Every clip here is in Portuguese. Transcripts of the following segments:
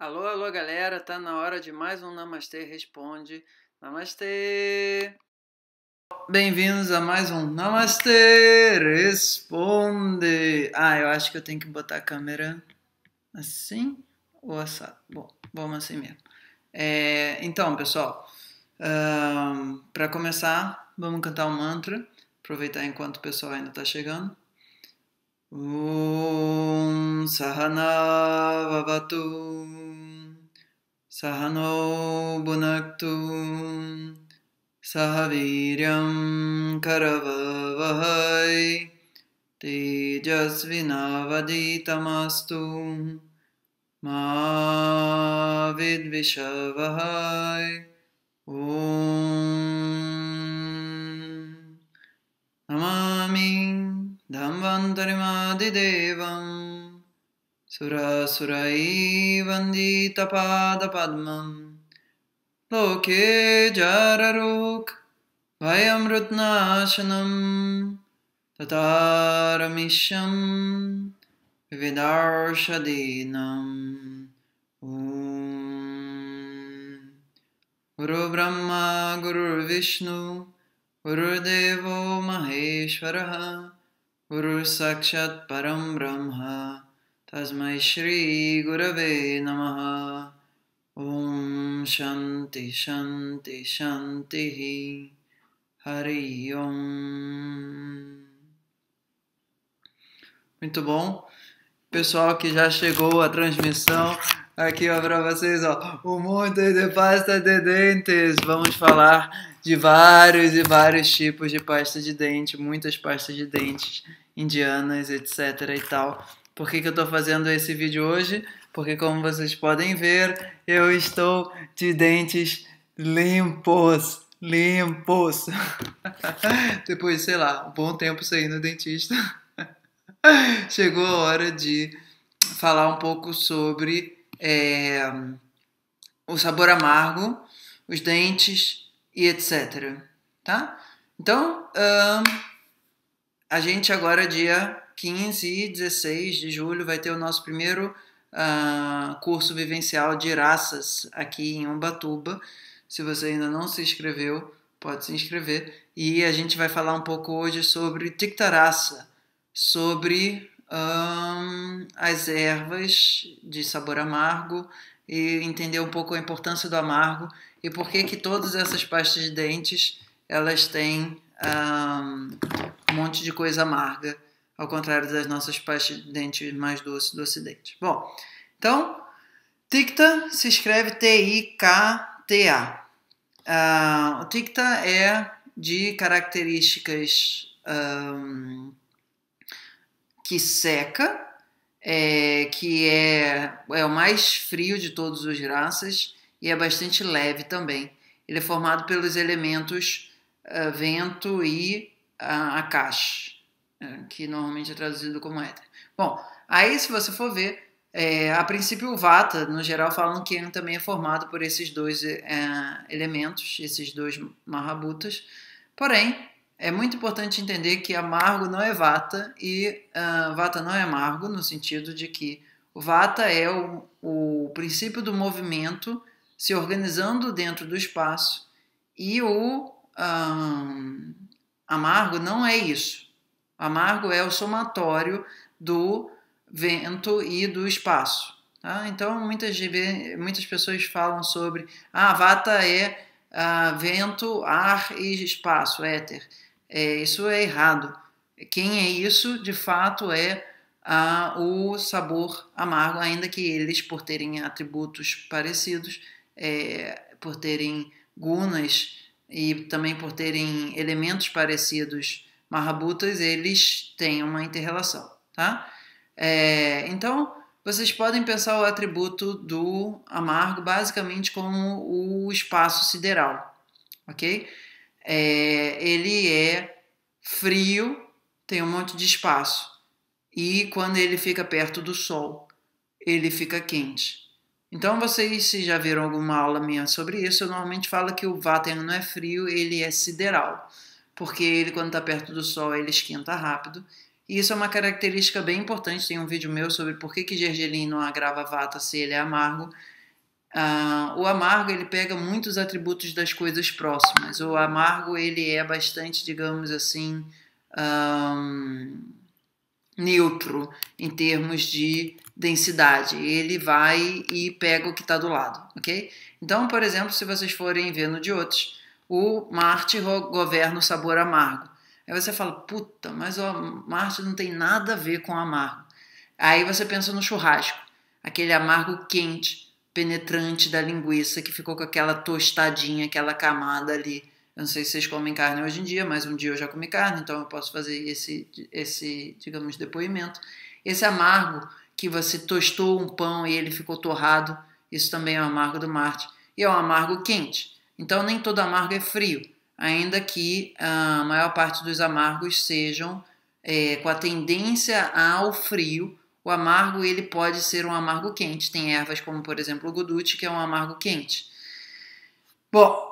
Alô, alô, galera, tá na hora de mais um Namastê Responde. Namastê! Bem-vindos a mais um Namastê Responde. Ah, eu acho que eu tenho que botar a câmera assim ou assado. Bom, vamos assim mesmo. É, então, pessoal, um, para começar, vamos cantar um mantra. Aproveitar enquanto o pessoal ainda está chegando. ॐ सहनाववतु Vavatu नो बुनक्तु सह वीर्यं करवहै तेजस्विनावदितमास्तु मा विद्विषवः ॐ नमामि सुरासुरै सुरसुरैवन्दीतपादपद्मं लोके जाररुक् भयं रुत्नाशनम् ततारमिशं विदार्शदीनम् ॐ गुरुब्रह्मा गुरुर्विष्णु गुरुर्देवो महेश्वरः Guru Sakshat Param Brahma Tasmai Shri Gurave Namaha Om Shanti Shanti Shanti Hari Om Muito bom. Pessoal que já chegou a transmissão, aqui ó para vocês ó, um monte de pasta de dentes. Vamos falar de vários e vários tipos de pasta de dente, muitas pastas de dentes indianas, etc e tal. Por que, que eu estou fazendo esse vídeo hoje? Porque como vocês podem ver, eu estou de dentes limpos, limpos. Depois, sei lá, um bom tempo sem no dentista, chegou a hora de falar um pouco sobre é, o sabor amargo, os dentes e etc. Tá? Então, um, a gente agora, dia 15 e 16 de julho, vai ter o nosso primeiro uh, curso vivencial de raças aqui em Umbatuba. Se você ainda não se inscreveu, pode se inscrever. E a gente vai falar um pouco hoje sobre tictaraça, sobre um, as ervas de sabor amargo e entender um pouco a importância do amargo e por que que todas essas pastas de dentes elas têm um, um monte de coisa amarga, ao contrário das nossas pastas de dentes mais doces do Ocidente. Bom, então, Ticta se escreve T-I-K-T-A. Uh, o Ticta é de características um, que seca, é, que é, é o mais frio de todos os raças, e é bastante leve também. Ele é formado pelos elementos uh, vento e uh, ah, akash, né, que normalmente é traduzido como éter. Bom, aí se você for ver, é, a princípio o vata, no geral, falam que ele também é formado por esses dois eh, elementos, esses dois mahabutas. Porém, é muito importante entender que amargo não é vata e uh, vata não é amargo, no sentido de que o vata é o, o princípio do movimento se organizando dentro do espaço e o um, amargo não é isso. O amargo é o somatório do vento e do espaço. Tá? Então, muitas, muitas pessoas falam sobre ah, vata é ah, vento, ar e espaço, éter. É, isso é errado. Quem é isso, de fato, é ah, o sabor amargo, ainda que eles, por terem atributos parecidos, é, por terem gunas e também por terem elementos parecidos marrabutas, eles têm uma interrelação, tá? É, então, vocês podem pensar o atributo do amargo basicamente como o espaço sideral, ok? É, ele é frio, tem um monte de espaço. E quando ele fica perto do sol, ele fica quente. Então, vocês se já viram alguma aula minha sobre isso, eu normalmente falo que o Vata não é frio, ele é sideral, porque ele quando está perto do sol ele esquenta rápido. E isso é uma característica bem importante. Tem um vídeo meu sobre por que, que gergelim não agrava vata se ele é amargo. Ah, o amargo ele pega muitos atributos das coisas próximas. O amargo ele é bastante, digamos assim, um, neutro em termos de densidade, ele vai e pega o que está do lado, ok? Então, por exemplo, se vocês forem ver no de outros, o Marte governa o sabor amargo. Aí você fala, puta, mas o Marte não tem nada a ver com o amargo. Aí você pensa no churrasco, aquele amargo quente, penetrante da linguiça que ficou com aquela tostadinha, aquela camada ali. Eu não sei se vocês comem carne hoje em dia, mas um dia eu já comi carne, então eu posso fazer esse, esse digamos, depoimento. Esse amargo que você tostou um pão e ele ficou torrado, isso também é o amargo do Marte, e é o amargo quente. Então, nem todo amargo é frio, ainda que ah, a maior parte dos amargos sejam é, com a tendência ao frio. O amargo ele pode ser um amargo quente. Tem ervas como, por exemplo, o gudute, que é um amargo quente. Bom,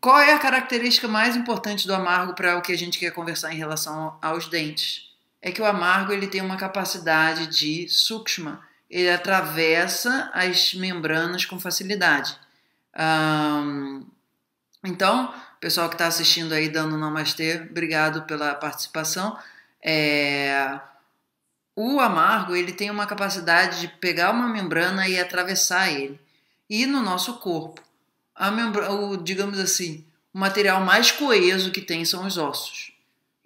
qual é a característica mais importante do amargo para o que a gente quer conversar em relação aos dentes? é que o amargo ele tem uma capacidade de sukshma, ele atravessa as membranas com facilidade. Um, então, pessoal que está assistindo aí dando namastê, obrigado pela participação. É, o amargo ele tem uma capacidade de pegar uma membrana e atravessar ele. E no nosso corpo, a membra, o, digamos assim, o material mais coeso que tem são os ossos.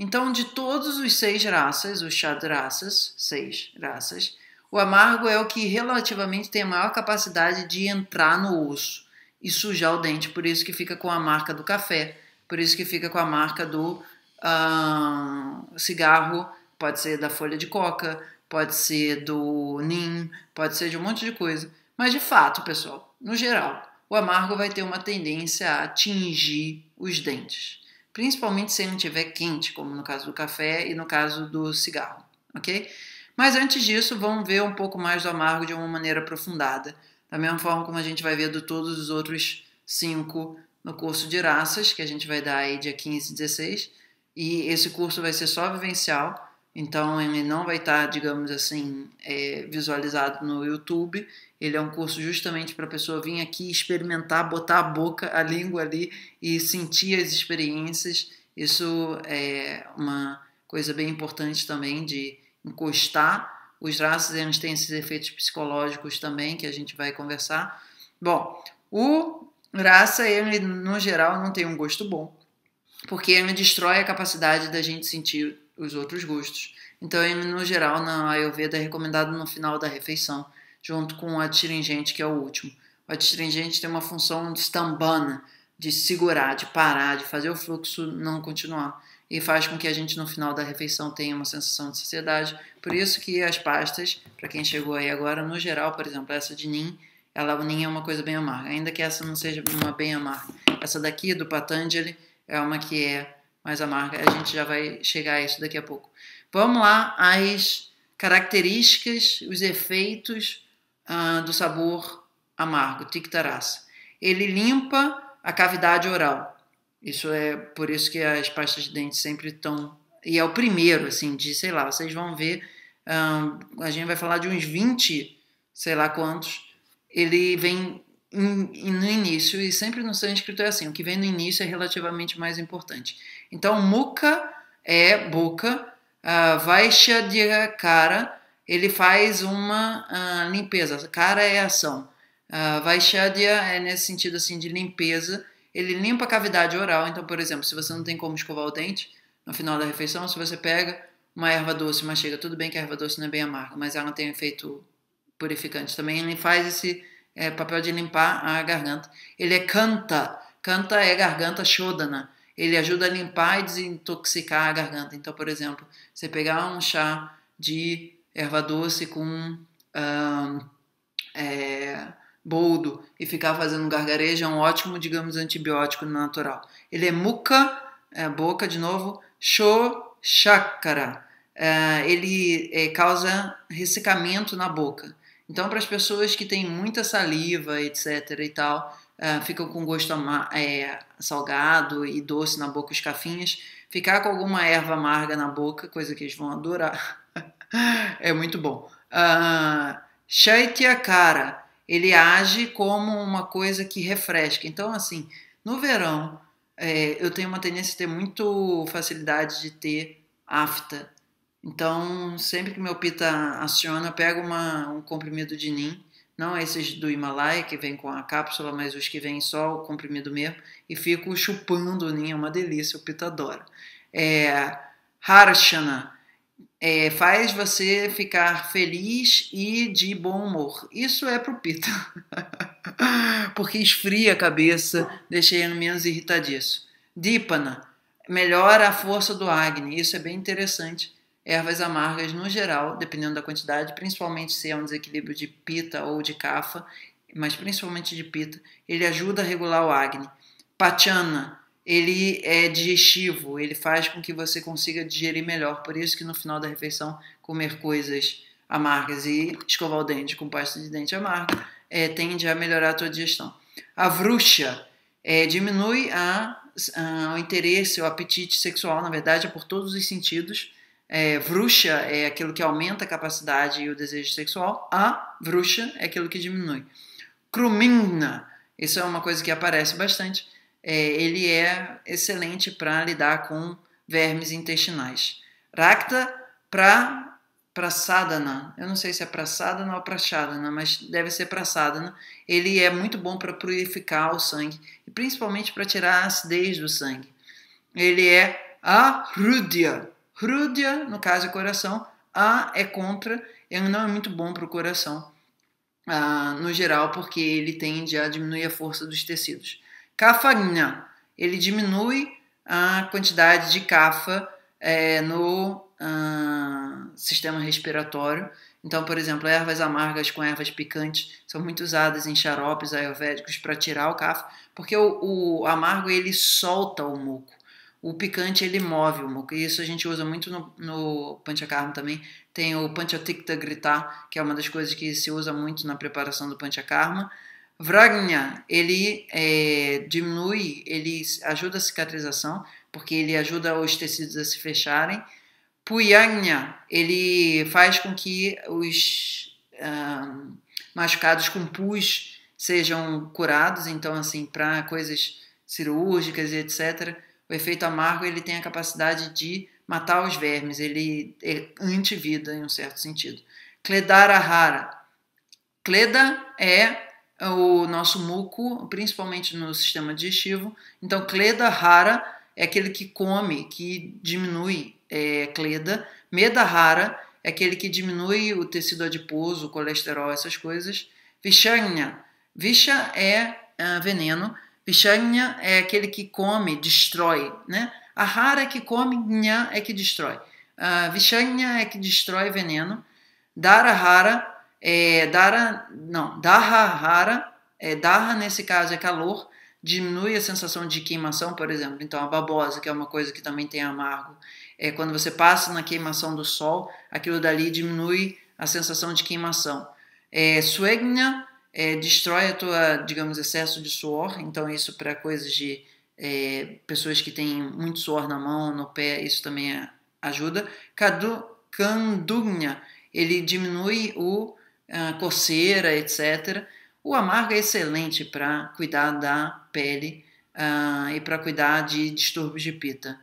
Então, de todos os seis raças, os chadraças, seis raças, o amargo é o que relativamente tem a maior capacidade de entrar no osso e sujar o dente, por isso que fica com a marca do café, por isso que fica com a marca do ah, cigarro, pode ser da folha de coca, pode ser do NIM, pode ser de um monte de coisa. Mas de fato, pessoal, no geral, o amargo vai ter uma tendência a atingir os dentes principalmente se não tiver quente, como no caso do café e no caso do cigarro, ok? Mas antes disso, vamos ver um pouco mais do amargo de uma maneira aprofundada, da mesma forma como a gente vai ver de todos os outros cinco no curso de raças, que a gente vai dar aí dia 15 e 16, e esse curso vai ser só vivencial, então ele não vai estar, tá, digamos assim, é, visualizado no YouTube. Ele é um curso justamente para a pessoa vir aqui experimentar, botar a boca, a língua ali e sentir as experiências. Isso é uma coisa bem importante também de encostar. Os traços eles têm esses efeitos psicológicos também que a gente vai conversar. Bom, o raça ele no geral não tem um gosto bom, porque ele destrói a capacidade da gente sentir os outros gostos. Então, no geral, na Ayurveda é recomendado no final da refeição, junto com o adstringente que é o último. O adstringente tem uma função de stambana, de segurar, de parar, de fazer o fluxo não continuar. E faz com que a gente, no final da refeição, tenha uma sensação de saciedade. Por isso que as pastas, para quem chegou aí agora, no geral, por exemplo, essa de nim, ela, o Nin é uma coisa bem amarga. Ainda que essa não seja uma bem amarga. Essa daqui, do Patanjali, é uma que é mas amarga a gente já vai chegar a isso daqui a pouco. Vamos lá as características, os efeitos uh, do sabor amargo, tictaraça Ele limpa a cavidade oral. Isso é por isso que as pastas de dente sempre estão. E é o primeiro, assim, de sei lá, vocês vão ver. Um, ah, a gente vai falar de uns 20, sei lá quantos. Ele vem no início, e sempre no sânscrito é assim, o que vem no início é relativamente mais importante. Então, muca é boca, uh, vaisha de cara, ele faz uma uh, limpeza, cara é ação. Uh, Vaishadya é nesse sentido assim de limpeza, ele limpa a cavidade oral, então, por exemplo, se você não tem como escovar o dente no final da refeição, se você pega uma erva doce, chega tudo bem que a erva doce não é bem amarga, mas ela tem efeito purificante também, ele faz esse é papel de limpar a garganta. Ele é canta, canta é garganta shodana. Ele ajuda a limpar e desintoxicar a garganta. Então, por exemplo, você pegar um chá de erva doce com um, é, boldo e ficar fazendo gargarejo é um ótimo, digamos, antibiótico natural. Ele é muca, é, boca de novo, sho chakra. É, ele é, causa ressecamento na boca. Então, para as pessoas que têm muita saliva, etc. e tal, uh, ficam com gosto é, salgado e doce na boca, os cafinhas, ficar com alguma erva amarga na boca, coisa que eles vão adorar, é muito bom. Uh, cara, ele age como uma coisa que refresca. Então, assim, no verão, é, eu tenho uma tendência a ter muito facilidade de ter afta então, sempre que meu pita aciona, eu pego uma, um comprimido de NIM, não esses do Himalaia que vem com a cápsula, mas os que vêm só o comprimido mesmo, e fico chupando o NIM, é uma delícia, o pita adora. É, Harshana é, faz você ficar feliz e de bom humor. Isso é pro pita, porque esfria a cabeça, deixa ele menos irritadiço. Dipana melhora a força do Agni, isso é bem interessante Ervas amargas, no geral, dependendo da quantidade, principalmente se é um desequilíbrio de pita ou de cafa, mas principalmente de pita, ele ajuda a regular o acne. Pachana, ele é digestivo, ele faz com que você consiga digerir melhor. Por isso que no final da refeição, comer coisas amargas e escovar o dente com pasta de dente amarga é, tende a melhorar a tua digestão. A vruxa é, diminui a, a, o interesse, o apetite sexual, na verdade, por todos os sentidos é, vruxa é aquilo que aumenta a capacidade e o desejo sexual. A vruxa é aquilo que diminui. Krumina, isso é uma coisa que aparece bastante. É, ele é excelente para lidar com vermes intestinais. Rakta para prasadana. Eu não sei se é prasadana ou prachadana, mas deve ser prasadana. Ele é muito bom para purificar o sangue e principalmente para tirar a acidez do sangue. Ele é arudya, Hrudya, no caso, é coração. A é contra, e não é muito bom para o coração, ah, no geral, porque ele tende a diminuir a força dos tecidos. Kafagna, ele diminui a quantidade de cafa é, no ah, sistema respiratório. Então, por exemplo, ervas amargas com ervas picantes são muito usadas em xaropes ayurvédicos para tirar o cafa, porque o, o amargo ele solta o muco. O picante ele move o muco, e isso a gente usa muito no, no karma também. Tem o tikta gritar, que é uma das coisas que se usa muito na preparação do karma Vragna, ele é, diminui, ele ajuda a cicatrização, porque ele ajuda os tecidos a se fecharem. Puyagna, ele faz com que os um, machucados com pus sejam curados, então assim, para coisas cirúrgicas e etc, o efeito amargo ele tem a capacidade de matar os vermes, ele é antivida em um certo sentido. Cledara rara. Cleda é o nosso muco, principalmente no sistema digestivo. Então, cleda rara é aquele que come, que diminui é, cleda. Meda rara é aquele que diminui o tecido adiposo, o colesterol, essas coisas. Vishanya. Visha é uh, veneno. Pichagna é aquele que come, destrói, né? Ahara é que come, gná é que destrói. Uh, é que destrói veneno. Dara é Dara, não, Dahahara é Daha nesse caso é calor, diminui a sensação de queimação, por exemplo. Então a babosa, que é uma coisa que também tem amargo, é quando você passa na queimação do sol, aquilo dali diminui a sensação de queimação. É, suegna é, destrói a tua, digamos, excesso de suor. Então, isso para coisas de é, pessoas que têm muito suor na mão, no pé, isso também ajuda. Cadu, candugna, ele diminui o a coceira, etc. O amargo é excelente para cuidar da pele uh, e para cuidar de distúrbios de pita.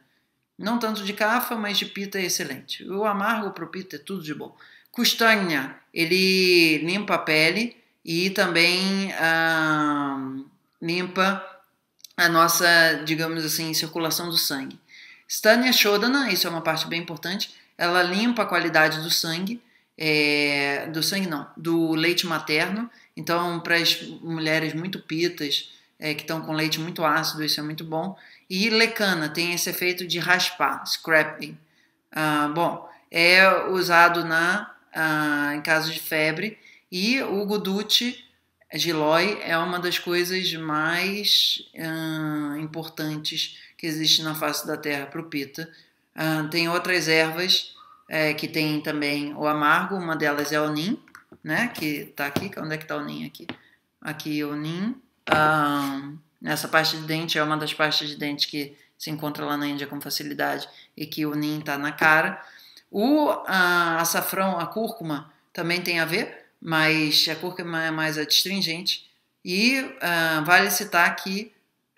Não tanto de cafa, mas de pita é excelente. O amargo para o pita é tudo de bom. Custanha, ele limpa a pele, e também ah, limpa a nossa, digamos assim, circulação do sangue. Stanya Shodana, isso é uma parte bem importante, ela limpa a qualidade do sangue, é, do sangue não, do leite materno. Então, para as mulheres muito pitas, é, que estão com leite muito ácido, isso é muito bom. E lecana, tem esse efeito de raspar, scrapping. Ah, bom, é usado na, ah, em casos de febre e o Guducci giloy é uma das coisas mais importantes que existe na face da terra para o pita. tem outras ervas é, que tem também o amargo, uma delas é o nim, né, que está aqui, onde é que está o nim aqui? Aqui o nim, hum, nessa parte de dente, é uma das partes de dente que se encontra lá na Índia com facilidade e que o nim está na cara. O açafrão, a cúrcuma, também tem a ver, mas a cúrcuma é mais adstringente. E ah, vale citar que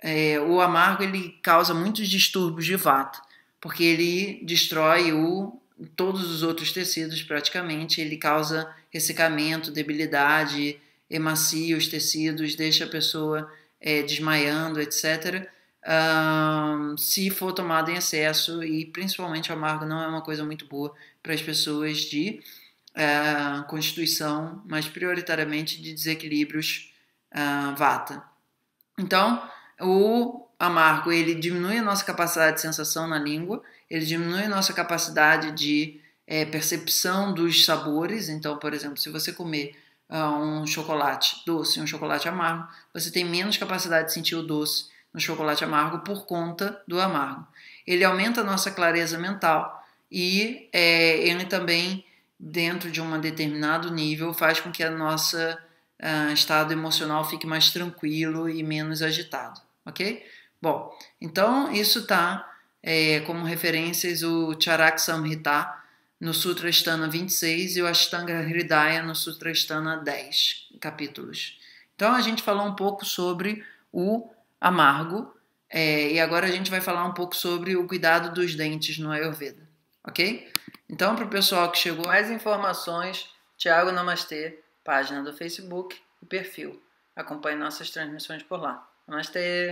é, o amargo ele causa muitos distúrbios de vato, porque ele destrói o, todos os outros tecidos praticamente, ele causa ressecamento, debilidade, emacia os tecidos, deixa a pessoa é, desmaiando, etc. Ah, se for tomado em excesso e principalmente o amargo não é uma coisa muito boa para as pessoas de é, a constituição, mas prioritariamente de desequilíbrios é, vata. Então, o amargo ele diminui a nossa capacidade de sensação na língua, ele diminui a nossa capacidade de é, percepção dos sabores. Então, por exemplo, se você comer é, um chocolate doce e um chocolate amargo, você tem menos capacidade de sentir o doce no chocolate amargo por conta do amargo. Ele aumenta a nossa clareza mental e é, ele também dentro de um determinado nível faz com que a nossa uh, estado emocional fique mais tranquilo e menos agitado, ok? Bom, então isso tá é, como referências o Charak Samhita no Sutra Ashtana 26 e o Ashtanga Hridaya no Sutra Ashtana 10 capítulos. Então a gente falou um pouco sobre o amargo é, e agora a gente vai falar um pouco sobre o cuidado dos dentes no Ayurveda, ok? Então, para o pessoal que chegou, mais informações, Tiago Namastê, página do Facebook e perfil. Acompanhe nossas transmissões por lá. Namastê!